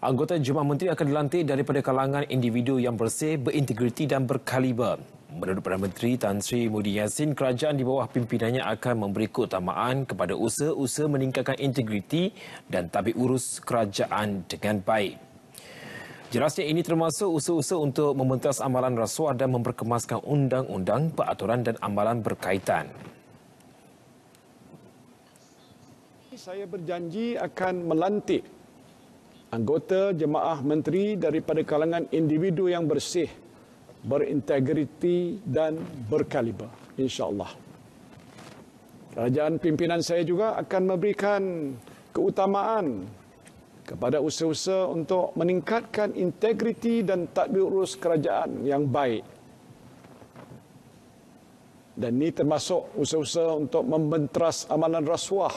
anggota Jemaah Menteri akan dilantik daripada kalangan individu yang bersih, berintegriti dan berkaliber. Menurut Perdana Menteri Tan Sri Muhyiddin Yassin, kerajaan di bawah pimpinannya akan memberi keutamaan kepada usaha-usaha meningkatkan integriti dan tabik urus kerajaan dengan baik. Jelasnya ini termasuk usaha-usaha untuk membentas amalan rasuah dan memperkemaskan undang-undang, peraturan dan amalan berkaitan. Saya berjanji akan melantik anggota jemaah menteri daripada kalangan individu yang bersih, berintegriti dan berkaliber. InsyaAllah. Kerajaan pimpinan saya juga akan memberikan keutamaan kepada usaha-usaha untuk meningkatkan integriti dan tadbir urus kerajaan yang baik. Dan ini termasuk usaha-usaha untuk membentras amalan rasuah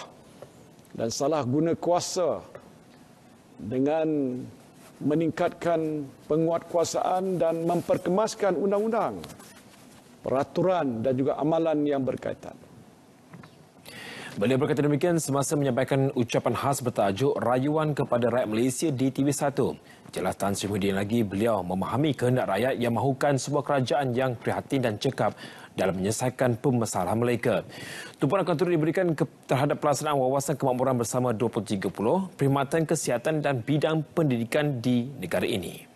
dan salah guna kuasa dengan meningkatkan penguatkuasaan dan memperkemaskan undang-undang, peraturan dan juga amalan yang berkaitan. Beliau berkata demikian semasa menyampaikan ucapan khas bertajuk Rayuan kepada Rakyat Malaysia di TV1. Jelas Tan Sri Mudin lagi beliau memahami kehendak rakyat yang mahukan sebuah kerajaan yang prihatin dan cekap dalam menyelesaikan pemasalahan mereka. Tumpuan akan turut diberikan ke, terhadap pelaksanaan wawasan kemakmuran bersama 2030, perkhidmatan kesihatan dan bidang pendidikan di negara ini.